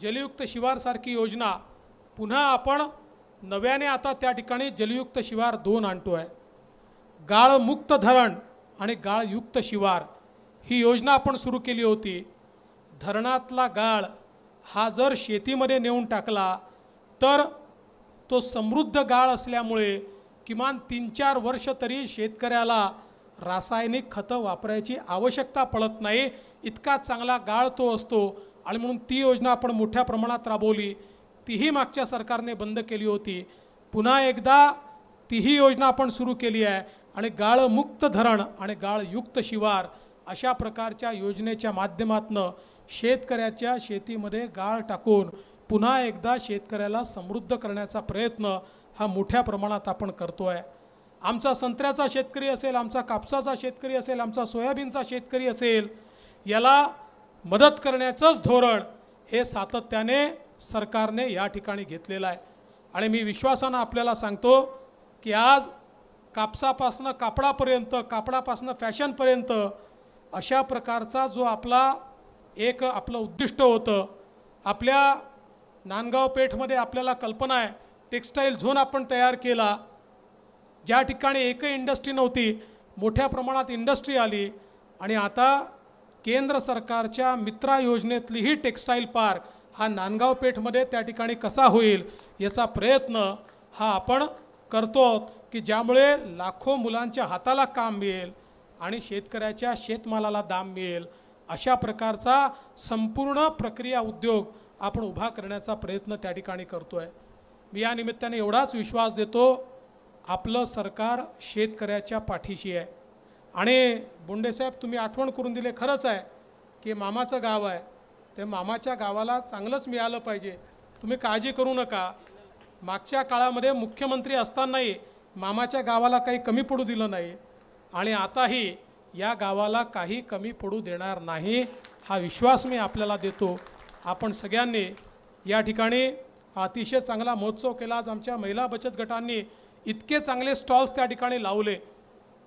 जलयुक्त शिवारसारखी योजना पुन्हा आपण नव्याने आता त्या ठिकाणी जलयुक्त शिवार दोन आणतो आहे गाळमुक्त धरण आणि गाळयुक्त शिवार ही योजना आपण सुरू केली होती धरणातला गाळ हा जर शेतीमध्ये नेऊन टाकला तर तो समृद्ध गाळ असल्यामुळे किमान तीन चार वर्ष तरी शेतकऱ्याला रासायनिक खतं वापरायची आवश्यकता पडत नाही इतका चांगला गाळ तो असतो आणि म्हणून ती योजना आपण मोठ्या प्रमाणात राबवली तीही मागच्या सरकारने बंद केली होती पुन्हा एकदा तीही योजना आपण सुरू केली आहे आणि गाळमुक्त धरण आणि गाळयुक्त शिवार अशा प्रकारच्या योजनेच्या माध्यमातनं शेतकऱ्याच्या शेतीमध्ये गाळ टाकून पुन्हा एकदा शेतकऱ्याला समृद्ध करण्याचा प्रयत्न हा मोठ्या प्रमाणात आपण करतो आहे आमचा संत्र्याचा शेतकरी असेल आमचा कापसाचा शेतकरी असेल आमचा सोयाबीनचा शेतकरी असेल याला मदत करण्याचंच धोरण हे सातत्याने सरकारने या ठिकाणी घेतलेलं आहे आणि मी विश्वासानं आपल्याला सांगतो की आज कापसापासनं कापडापर्यंत कापडापासनं फॅशनपर्यंत अशा प्रकारचा जो आपला एक आपलं उद्दिष्ट होतं आपल्या नांदगाव पेठमध्ये आपल्याला कल्पना आहे टेक्स्टाईल झोन आपण तयार केला ज्या ठिकाणी एकही इंडस्ट्री नव्हती मोठ्या प्रमाणात इंडस्ट्री आली आणि आता केंद्र सरकारच्या मित्रा योजनेतली ही टेक्स्टाईल पार्क हा नांदगाव पेठमध्ये त्या ठिकाणी कसा होईल याचा प्रयत्न हा आपण करतो की ज्यामुळे लाखो मुलांच्या हाताला काम मिळेल आणि शेतकऱ्याच्या शेतमालाला दाम मिळेल अशा प्रकारचा संपूर्ण प्रक्रिया उद्योग आपण उभा करण्याचा प्रयत्न त्या ठिकाणी करतो आहे मी या निमित्ताने एवढाच विश्वास देतो आपलं सरकार शेतकऱ्याच्या पाठीशी आहे आणि बोंडेसाहेब तुम्ही आठवण करून दिले खरंच आहे की मामाचं गाव आहे ते मामाच्या गावाला चांगलंच मिळालं पाहिजे तुम्ही काळजी करू नका मागच्या काळामध्ये मुख्यमंत्री असतानाही मामाच्या गावाला काही कमी पडू दिलं नाही आणि आताही या गावाला काही कमी पडू देणार नाही हा विश्वास मी आपल्याला देतो आपण सगळ्यांनी या ठिकाणी अतिशय चांगला महोत्सव केला आज आमच्या महिला बचत गटांनी इतके चांगले स्टॉल्स त्या ठिकाणी लावले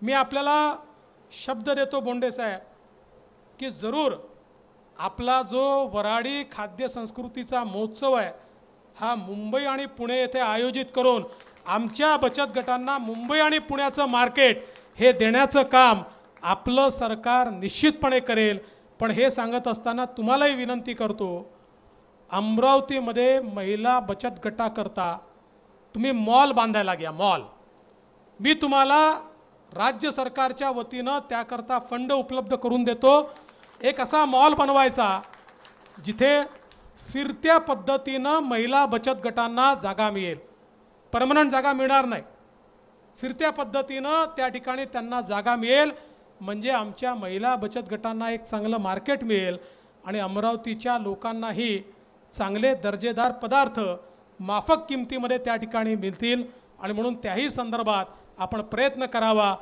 मी आपल्याला शब्द देतो बोंडेसाहेब की जरूर आपला जो वराडी खाद्य संस्कृतीचा महोत्सव आहे हा मुंबई आणि पुणे येथे आयोजित करून आमच्या बचत गटांना मुंबई आणि पुण्याचं मार्केट हे देण्याचं काम आपलं सरकार निश्चितपणे करेल पण हे सांगत असताना तुम्हालाही विनंती करतो अमरावतीमध्ये महिला बचत गटाकरता तुम्ही मॉल बांधायला घ्या मॉल मी तुम्हाला राज्य सरकारच्या वतीनं त्याकरता फंड उपलब्ध करून देतो एक असा मॉल बनवायचा जिथे फिरत्या पद्धतीनं महिला बचत गटांना जागा मिळेल परमनंट जागा मिळणार नाही फिरत्या पद्धतीनं त्या ठिकाणी त्यांना जागा मिळेल म्हणजे आमच्या महिला बचत गटांना एक चांगलं मार्केट मिळेल आणि अमरावतीच्या लोकांनाही चांगले दर्जेदार पदार्थ माफक किमतीमध्ये त्या ठिकाणी मिळतील आणि म्हणून त्याही संदर्भात आपण प्रयत्न करावा